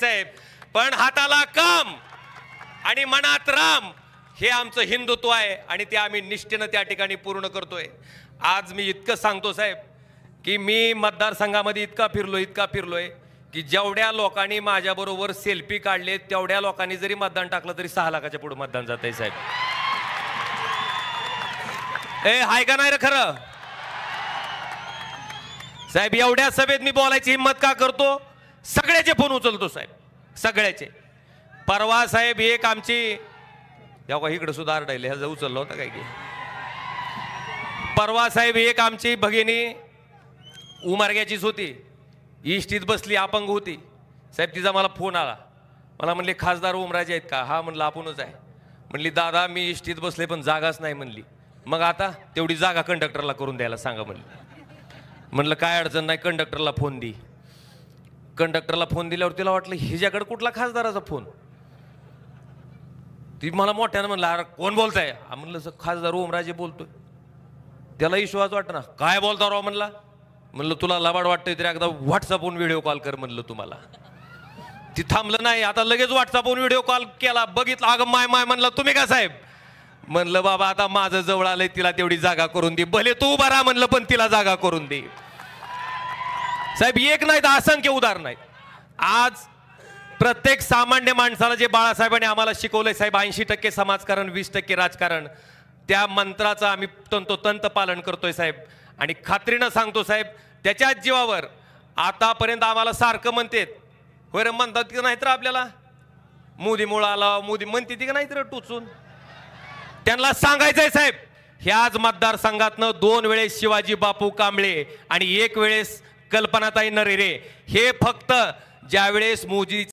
साहेब पण हाताला काम आणि मनात राम हे आमचं हिंदुत्व आहे आणि ते आम्ही निष्ठेनं त्या ठिकाणी पूर्ण करतोय आज मी इतकं सांगतो साहेब की मी मतदारसंघामध्ये इतका फिरलो इतका फिरलोय की जेवढ्या लोकांनी माझ्याबरोबर सेल्फी काढले तेवढ्या लोकांनी जरी मतदान टाकलं तरी सहा लाखाच्या पुढे मतदान जात आहे साहेब ए हाय का नाही रे खरं साहेब एवढ्या सभेत मी बोलायची हिंमत का करतो सगळ्याचे फोन उचलतो साहेब सगळ्याचे परवा साहेब एक आमची या का इकडे सुद्धा ह्या ह्याचा उचलला होता काय की परवा साहेब एक आमची भगिनी उमार्ग्याचीच होती इष्टीत बसली अपंग होती साहेब तिचा मला फोन आला मला म्हणले खासदार ओमराजे आहेत का हा म्हणलं आपणच आहे म्हणली दादा मी इष्टीत बसले पण जागाच नाही म्हणली मग आता तेवढी जागा कंडक्टरला करून द्यायला सांगा म्हणली म्हणलं काय अडचण नाही कंडक्टरला फोन दी कंडक्टरला फोन दिल्यावर तिला वाटलं हिच्याकडे कुठला खासदाराचा फोन ती मला मोठ्यानं म्हणलं अरे कोण बोलताय म्हणलं खासदार ओमराजे बोलतोय त्याला विश्वास वाटत ना काय बोलता राव म्हणला म्हणलं तुला लबाड वाटतंय तरी एकदा व्हॉट्सअपहून व्हिडिओ कॉल कर म्हणलं तुम्हाला ती थांबलं नाही आता लगेच व्हॉट्सअपहून व्हिडिओ कॉल केला बघितला अगं माय माय म्हणलं तुम्ही का साहेब म्हणलं बाबा आता माझं जवळ आलंय तिला तेवढी जागा करून दे भले तू उभा म्हणलं पण तिला जागा करून दे साहेब एक नाही तर असंख्य उदाहरण आहेत आज प्रत्येक सामान्य माणसाला जे बाळासाहेबांनी आम्हाला शिकवलंय साहेब ऐंशी टक्के समाजकारण वीस टक्के राजकारण त्या मंत्राचं आम्ही तंतोतंत पालन करतोय साहेब आणि खात्रीनं सांगतो साहेब त्याच्याच जीवावर आतापर्यंत आम्हाला सारखं म्हणते होय रे म्हणतात की नाहीतर आपल्याला आपल्याला मोदीमुळं आला मोदी म्हणते ती की नाहीतर टुचून टोचून त्यांना सांगायचंय साहेब ह्याच मतदारसंघातनं दोन वेळेस शिवाजी बापू कांबळे आणि एक वेळेस कल्पनाताई रे हे फक्त ज्यावेळेस मोदी